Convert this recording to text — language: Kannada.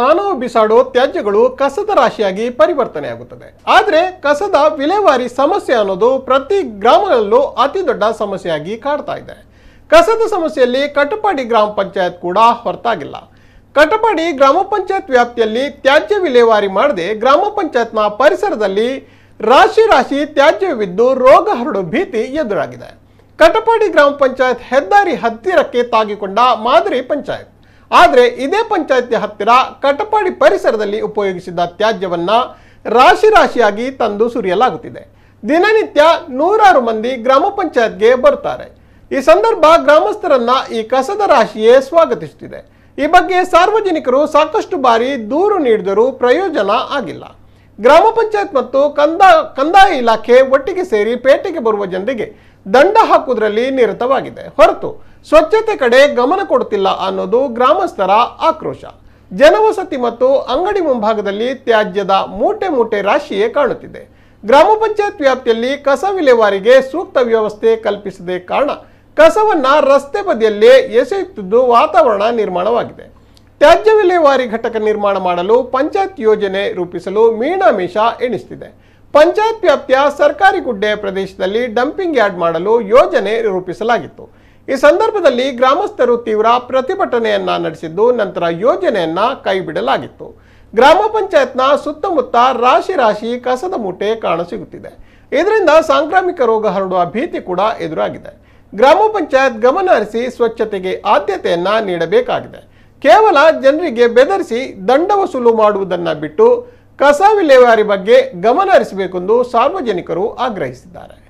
ಮಾನವ ಬಿಸಾಡೋ ತ್ಯಾಜ್ಯಗಳು ಕಸದ ರಾಶಿಯಾಗಿ ಪರಿವರ್ತನೆಯಾಗುತ್ತದೆ ಆದ್ರೆ ಕಸದ ವಿಲೇವಾರಿ ಸಮಸ್ಯೆ ಅನ್ನೋದು ಪ್ರತಿ ಗ್ರಾಮದಲ್ಲೂ ಅತಿ ದೊಡ್ಡ ಸಮಸ್ಯೆಯಾಗಿ ಕಾಡ್ತಾ ಇದೆ ಕಸದ ಸಮಸ್ಯೆಯಲ್ಲಿ ಕಟಪಾಡಿ ಗ್ರಾಮ ಪಂಚಾಯತ್ ಕೂಡ ಹೊರತಾಗಿಲ್ಲ ಕಟಪಾಡಿ ಗ್ರಾಮ ಪಂಚಾಯತ್ ವ್ಯಾಪ್ತಿಯಲ್ಲಿ ತ್ಯಾಜ್ಯ ವಿಲೇವಾರಿ ಮಾಡದೆ ಗ್ರಾಮ ಪಂಚಾಯತ್ನ ಪರಿಸರದಲ್ಲಿ ರಾಶಿ ರಾಶಿ ತ್ಯಾಜ್ಯವಿದ್ದು ರೋಗ ಹರಡೋ ಭೀತಿ ಎದುರಾಗಿದೆ ಕಟಪಾಡಿ ಗ್ರಾಮ ಪಂಚಾಯತ್ ಹೆದ್ದಾರಿ ಹತ್ತಿರಕ್ಕೆ ತಾಗಿಕೊಂಡ ಮಾದರಿ ಪಂಚಾಯತ್ ಆದರೆ ಇದೇ ಪಂಚಾಯತ್ ಹತ್ತಿರ ಕಟಪಾಡಿ ಪರಿಸರದಲ್ಲಿ ಉಪಯೋಗಿಸಿದ ತ್ಯಾಜ್ಯವನ್ನು ರಾಶಿ ರಾಶಿಯಾಗಿ ತಂದು ಸುರಿಯಲಾಗುತ್ತಿದೆ ದಿನನಿತ್ಯ ನೂರಾರು ಮಂದಿ ಗ್ರಾಮ ಪಂಚಾಯತ್ಗೆ ಬರ್ತಾರೆ ಈ ಸಂದರ್ಭ ಗ್ರಾಮಸ್ಥರನ್ನ ಈ ಕಸದ ರಾಶಿಯೇ ಸ್ವಾಗತಿಸುತ್ತಿದೆ ಈ ಬಗ್ಗೆ ಸಾರ್ವಜನಿಕರು ಸಾಕಷ್ಟು ಬಾರಿ ದೂರು ನೀಡಿದರೂ ಪ್ರಯೋಜನ ಆಗಿಲ್ಲ ಗ್ರಾಮ ಪಂಚಾಯತ್ ಮತ್ತು ಕಂದ ಕಂದಾಯ ಇಲಾಖೆ ಒಟ್ಟಿಗೆ ಸೇರಿ ಪೇಟೆಗೆ ಬರುವ ಜನರಿಗೆ ದಂಡ ಹಾಕುವುದರಲ್ಲಿ ನಿರತವಾಗಿದೆ ಹೊರತು ಸ್ವಚ್ಛತೆ ಕಡೆ ಗಮನ ಕೊಡುತ್ತಿಲ್ಲ ಅನ್ನೋದು ಗ್ರಾಮಸ್ಥರ ಆಕ್ರೋಶ ಜನವಸತಿ ಮತ್ತು ಅಂಗಡಿ ಮುಂಭಾಗದಲ್ಲಿ ತ್ಯಾಜ್ಯದ ಮೂಟೆ ಮೂಟೆ ರಾಶಿಯೇ ಕಾಣುತ್ತಿದೆ ಗ್ರಾಮ ಪಂಚಾಯತ್ ವ್ಯಾಪ್ತಿಯಲ್ಲಿ ಕಸ ವಿಲೇವಾರಿಗೆ ಸೂಕ್ತ ವ್ಯವಸ್ಥೆ ಕಲ್ಪಿಸದೆ ಕಾರಣ ಕಸವನ್ನ ರಸ್ತೆ ಬದಿಯಲ್ಲೇ ಎಸೆಯುತ್ತಿದ್ದು ವಾತಾವರಣ ನಿರ್ಮಾಣವಾಗಿದೆ ತ್ಯಾಜ್ಯ ವಿಲೇವಾರಿ ಘಟಕ ನಿರ್ಮಾಣ ಮಾಡಲು ಪಂಚಾಯತ್ ಯೋಜನೆ ರೂಪಿಸಲು ಮೀನಾಮೇಷ ಎಣಿಸುತ್ತಿದೆ ಪಂಚಾಯತ್ ವ್ಯಾಪ್ತಿಯ ಸರ್ಕಾರಿ ಗುಡ್ಡೆ ಪ್ರದೇಶದಲ್ಲಿ ಡಂಪಿಂಗ್ ಯಾರ್ಡ್ ಮಾಡಲು ಯೋಜನೆ ರೂಪಿಸಲಾಗಿತ್ತು ಈ ಸಂದರ್ಭದಲ್ಲಿ ಗ್ರಾಮಸ್ಥರು ತೀವ್ರ ಪ್ರತಿಭಟನೆಯನ್ನ ನಡೆಸಿದ್ದು ನಂತರ ಯೋಜನೆಯನ್ನ ಕೈಬಿಡಲಾಗಿತ್ತು ಗ್ರಾಮ ಪಂಚಾಯತ್ನ ಸುತ್ತಮುತ್ತ ರಾಶಿ ರಾಶಿ ಕಸದ ಮೂಟೆ ಕಾಣಸಿಗುತ್ತಿದೆ ಇದರಿಂದ ಸಾಂಕ್ರಾಮಿಕ ರೋಗ ಹರಡುವ ಭೀತಿ ಕೂಡ ಎದುರಾಗಿದೆ ಗ್ರಾಮ ಪಂಚಾಯತ್ ಗಮನ ಹರಿಸಿ ಸ್ವಚ್ಛತೆಗೆ ಆದ್ಯತೆಯನ್ನ ನೀಡಬೇಕಾಗಿದೆ ಕೇವಲ ಜನರಿಗೆ ಬೆದರಿಸಿ ದಂಡ ವಸೂಲು ಮಾಡುವುದನ್ನು ಬಿಟ್ಟು ಕಸ ವಿಲೇವಾರಿ ಬಗ್ಗೆ ಗಮನ ಹರಿಸಬೇಕೆಂದು ಸಾರ್ವಜನಿಕರು ಆಗ್ರಹಿಸಿದ್ದಾರೆ